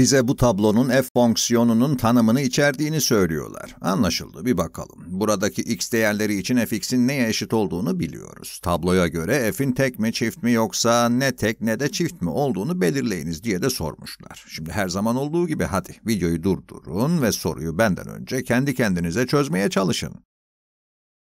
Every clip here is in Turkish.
bize bu tablonun f fonksiyonunun tanımını içerdiğini söylüyorlar. Anlaşıldı bir bakalım. Buradaki x değerleri için fx'in neye eşit olduğunu biliyoruz. Tabloya göre f'in tek mi çift mi yoksa ne tek ne de çift mi olduğunu belirleyiniz diye de sormuşlar. Şimdi her zaman olduğu gibi hadi videoyu durdurun ve soruyu benden önce kendi kendinize çözmeye çalışın.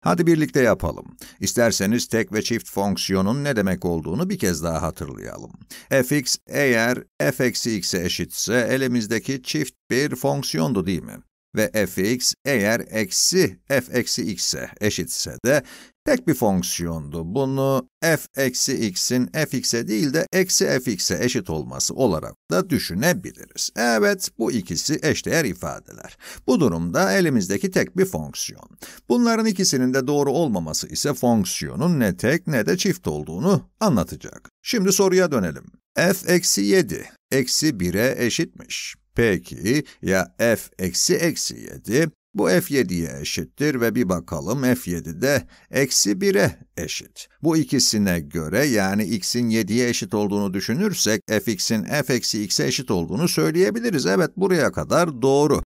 Hadi birlikte yapalım. İsterseniz tek ve çift fonksiyonun ne demek olduğunu bir kez daha hatırlayalım. fx eğer f eksi x'e eşitse elimizdeki çift bir fonksiyondu değil mi? ve fx eğer eksi f eksi x eşitse de tek bir fonksiyondu. Bunu f eksi x'in fx'e değil de eksi fx'e eşit olması olarak da düşünebiliriz. Evet, bu ikisi eşdeğer ifadeler. Bu durumda elimizdeki tek bir fonksiyon. Bunların ikisinin de doğru olmaması ise fonksiyonun ne tek ne de çift olduğunu anlatacak. Şimdi soruya dönelim. f eksi 7 eksi 1'e eşitmiş. Peki ya f eksi eksi 7? Bu f7'ye eşittir ve bir bakalım f7 de eksi 1'e eşit. Bu ikisine göre yani x'in 7'ye eşit olduğunu düşünürsek fx'in f eksi x'e eşit olduğunu söyleyebiliriz. Evet buraya kadar doğru.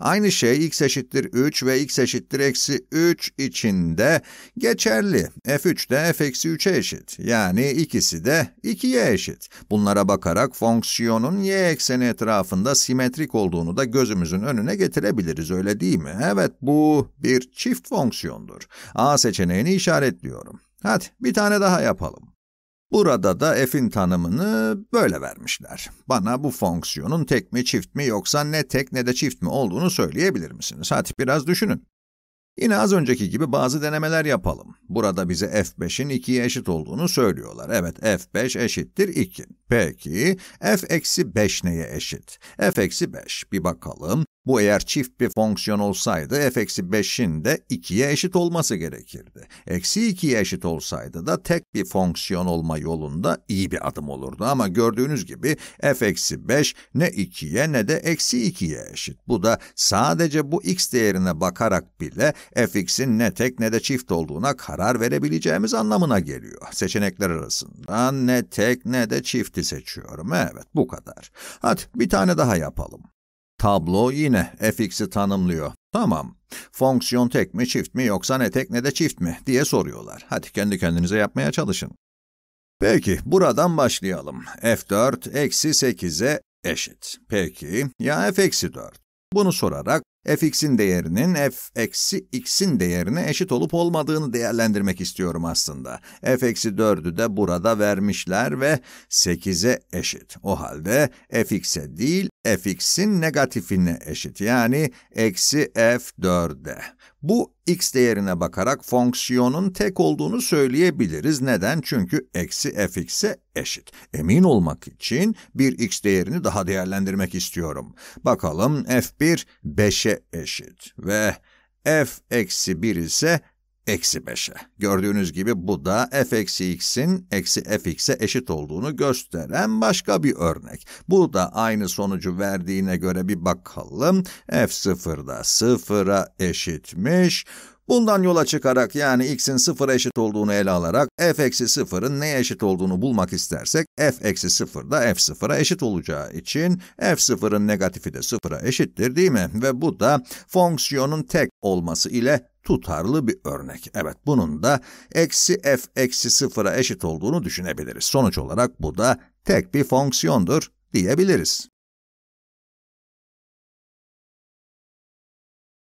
Aynı şey x eşittir 3 ve x eşittir eksi 3 içinde geçerli. f3 de f eksi 3'e eşit. Yani ikisi de 2'ye eşit. Bunlara bakarak fonksiyonun y ekseni etrafında simetrik olduğunu da gözümüzün önüne getirebiliriz öyle değil mi? Evet bu bir çift fonksiyondur. A seçeneğini işaretliyorum. Hadi bir tane daha yapalım. Burada da f'in tanımını böyle vermişler. Bana bu fonksiyonun tek mi çift mi yoksa ne tek ne de çift mi olduğunu söyleyebilir misiniz? Hadi biraz düşünün. Yine az önceki gibi bazı denemeler yapalım. Burada bize f5'in 2'ye eşit olduğunu söylüyorlar. Evet, f5 eşittir 2. Peki, f eksi 5 neye eşit? f eksi 5, bir bakalım. Bu eğer çift bir fonksiyon olsaydı f-5'in de 2'ye eşit olması gerekirdi. Eksi 2'ye eşit olsaydı da tek bir fonksiyon olma yolunda iyi bir adım olurdu. Ama gördüğünüz gibi f-5 ne 2'ye ne de eksi 2'ye eşit. Bu da sadece bu x değerine bakarak bile fx'in ne tek ne de çift olduğuna karar verebileceğimiz anlamına geliyor. Seçenekler arasından ne tek ne de çifti seçiyorum. Evet bu kadar. Hadi bir tane daha yapalım. Tablo yine fx'i tanımlıyor. Tamam. Fonksiyon tek mi çift mi yoksa ne tek ne de çift mi diye soruyorlar. Hadi kendi kendinize yapmaya çalışın. Peki buradan başlayalım. f4 eksi 8'e eşit. Peki ya f eksi 4? Bunu sorarak fx'in değerinin f eksi x'in değerine eşit olup olmadığını değerlendirmek istiyorum aslında. f eksi 4'ü de burada vermişler ve 8'e eşit. O halde fx'e değil, fx'in negatifine eşit. Yani eksi f 4'e. Bu x değerine bakarak fonksiyonun tek olduğunu söyleyebiliriz. Neden? Çünkü eksi fx'e eşit. Emin olmak için bir x değerini daha değerlendirmek istiyorum. Bakalım f1 5'e eşit ve f eksi 1 ise eksi 5'e. Gördüğünüz gibi bu da f eksi x'in eksi f x'e eşit olduğunu gösteren başka bir örnek. Bu da aynı sonucu verdiğine göre bir bakalım. f sıfırda sıfıra eşitmiş. Bundan yola çıkarak yani x'in 0 eşit olduğunu ele alarak f eksi 0'ın neye eşit olduğunu bulmak istersek f eksi 0 da f 0'a eşit olacağı için f 0'ın negatifi de 0'a eşittir değil mi? Ve bu da fonksiyonun tek olması ile tutarlı bir örnek. Evet bunun da eksi f eksi 0'a eşit olduğunu düşünebiliriz. Sonuç olarak bu da tek bir fonksiyondur diyebiliriz.